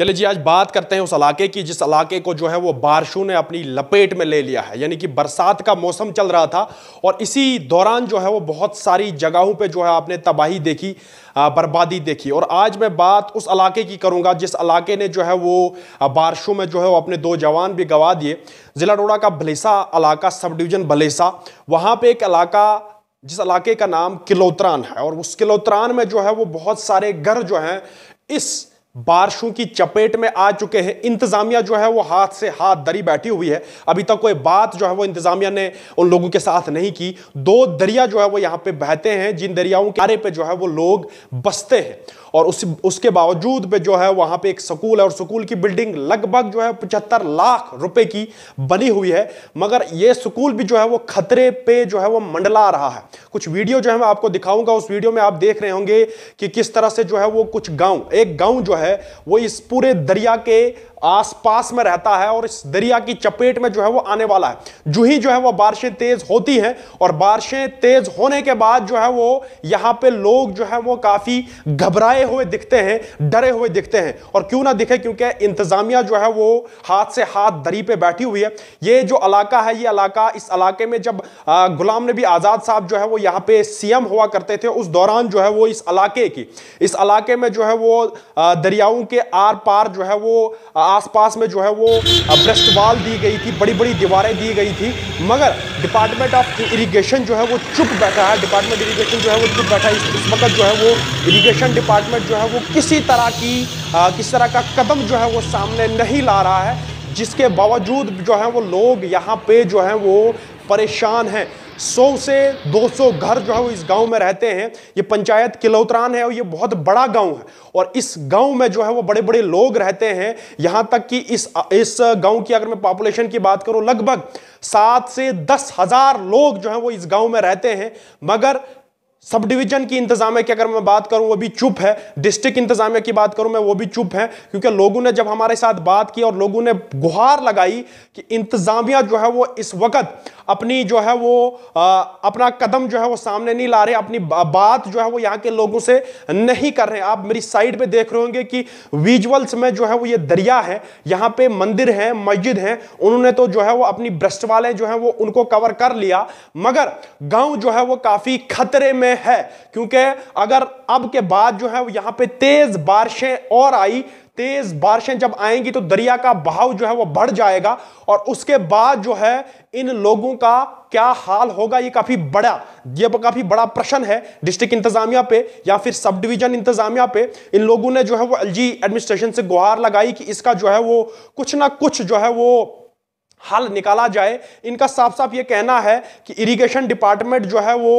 चले जी आज बात करते हैं उस इलाके की जिस इलाके को जो है वो बारिशों ने अपनी लपेट में ले लिया है यानी कि बरसात का मौसम चल रहा था और इसी दौरान जो है वो बहुत सारी जगहों पे जो है आपने तबाही देखी बर्बादी देखी और आज मैं बात उस इलाके की करूंगा जिस इलाके ने जो है वो बारिशों में जो है वो अपने दो जवान भी गंवा दिए ज़िला डोडा का भलेसा इलाका सब डिवीज़न भलेसा वहाँ पर एक इलाका जिस इलाके का नाम किलोत्रान है और उस किलोत्रान में जो है वो बहुत सारे घर जो हैं इस बारिशों की चपेट में आ चुके हैं इंतजामिया जो है वो हाथ से हाथ दरी बैठी हुई है अभी तक कोई बात जो है वो इंतजामिया ने उन लोगों के साथ नहीं की दो दरिया जो है वो यहाँ पे बहते हैं जिन दरियाओं के आरे पे जो है वो लोग बसते हैं और उस उसके बावजूद पे जो है वहाँ पे एक स्कूल है और स्कूल की बिल्डिंग लगभग जो है पचहत्तर लाख रुपए की बनी हुई है मगर ये स्कूल भी जो है वो खतरे पे जो है वो मंडला रहा है कुछ वीडियो जो है मैं आपको दिखाऊंगा उस वीडियो में आप देख रहे होंगे कि किस तरह से जो है वो कुछ गांव एक गांव जो है वो इस पूरे दरिया के आसपास में रहता है और इस दरिया की चपेट में जो है वो आने वाला है जो ही जो है वो बारिशें तेज होती हैं और बारिशें तेज होने के बाद जो है वो यहाँ पे लोग जो है वो काफी घबराए हुए दिखते हैं डरे हुए दिखते हैं और क्यों ना दिखे क्योंकि इंतजामिया जो है वो हाथ से हाथ दरी पे बैठी हुई है ये जो इलाका है ये इलाका इस इलाके में जब गुलाम नबी आजाद साहब जो है वो यहाँ पे सीएम हुआ करते थे उस दौरान जो है वो इस इलाके की इस इलाके में जो है वो दरियाओं के आर पार जो है वो आसपास में जो है वो ब्रेस्ट वाल दी गई थी बड़ी बड़ी दीवारें दी गई थी मगर डिपार्टमेंट ऑफ इरीगेशन जो है वो चुप बैठा है डिपार्टमेंट इरीगेशन जो है वो चुप बैठा है इस वक्त जो है वो इरीगेशन डिपार्टमेंट जो है वो किसी तरह की किसी तरह का कदम जो है वो सामने नहीं ला रहा है जिसके बावजूद जो है वो लोग यहाँ पे जो है वो परेशान हैं 100 से 200 घर जो है वो इस गांव में रहते हैं ये पंचायत किलोतरान है और ये बहुत बड़ा गांव है और इस गांव में जो है वो बड़े बड़े लोग रहते हैं यहां तक कि इस इस गांव की अगर मैं पॉपुलेशन की बात करूं लगभग सात से दस हजार लोग जो है वो इस गांव में रहते हैं मगर सब डिवीजन की इंतजामिया की अगर मैं बात करूं वो भी चुप है डिस्ट्रिक्ट इंतजामिया की बात करूं मैं वो भी चुप है क्योंकि लोगों ने जब हमारे साथ बात की और लोगों ने गुहार लगाई कि इंतजामिया जो है वो इस वक्त अपनी जो है वो आ, अपना कदम जो है वो सामने नहीं ला रहे अपनी बात जो है वो यहाँ के लोगों से नहीं कर रहे आप मेरी साइड पर देख रहे होंगे कि विजुअल्स में जो है वो ये दरिया है यहाँ पे मंदिर है मस्जिद है उन्होंने तो जो है वो अपनी ब्रस्ट वाले जो है वो उनको कवर कर लिया मगर गाँव जो है वो काफ़ी खतरे में में है क्योंकि अगर अब के बाद जो है वो यहां पे तेज बारिशें और आई तेज बारिशें जब आएंगी तो दरिया का बहाव जो है वो बढ़ जाएगा और उसके बाद जो है इन लोगों का क्या हाल होगा ये काफी बड़ा ये काफी बड़ा प्रश्न है डिस्ट्रिक्ट इंतजामिया पे या फिर सब डिवीजन इंतजामिया पे इन लोगों ने जो है वो एलजी एडमिनिस्ट्रेशन से गुहार लगाई कि इसका जो है वो कुछ ना कुछ जो है वो हल निकाला जाए इनका साफ साफ ये कहना है कि इरिगेशन डिपार्टमेंट जो है वो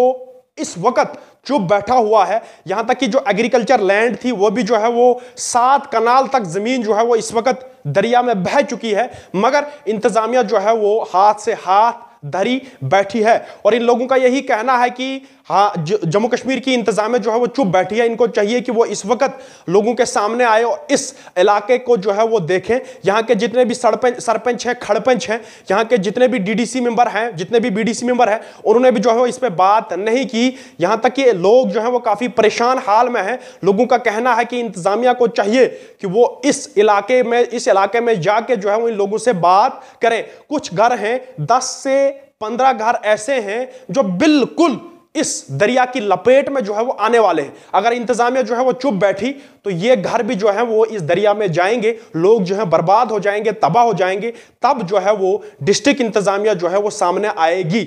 इस वक्त जो बैठा हुआ है यहां तक कि जो एग्रीकल्चर लैंड थी वो भी जो है वो सात कनाल तक जमीन जो है वो इस वक्त दरिया में बह चुकी है मगर इंतजामिया जो है वो हाथ से हाथ धरी बैठी है और इन लोगों का यही कहना है कि हाँ जम्मू कश्मीर की इंतजाम जो है वो चुप बैठी है इनको चाहिए कि वो इस वक्त लोगों के सामने आए और इस इलाके को जो है वो देखें यहाँ के जितने भी सरपंच सरपंच हैं खड़पंच हैं यहाँ के जितने भी डीडीसी मेंबर हैं जितने भी बीडीसी मेंबर हैं उन्होंने भी जो है इस पर बात नहीं की यहाँ तक कि लोग जो है वो काफ़ी परेशान हाल में हैं लोगों का कहना है कि इंतजामिया को चाहिए कि वो इस इलाके में इस इलाके में जाके जो है वो इन लोगों से बात करें कुछ घर हैं दस से पंद्रह घर ऐसे हैं जो बिल्कुल इस दरिया की लपेट में जो है वो आने वाले हैं अगर इंतजामिया जो है वो चुप बैठी तो ये घर भी जो है वो इस दरिया में जाएंगे लोग जो है बर्बाद हो जाएंगे तबाह हो जाएंगे तब जो है वो डिस्ट्रिक्ट इंतजामिया जो है वो सामने आएगी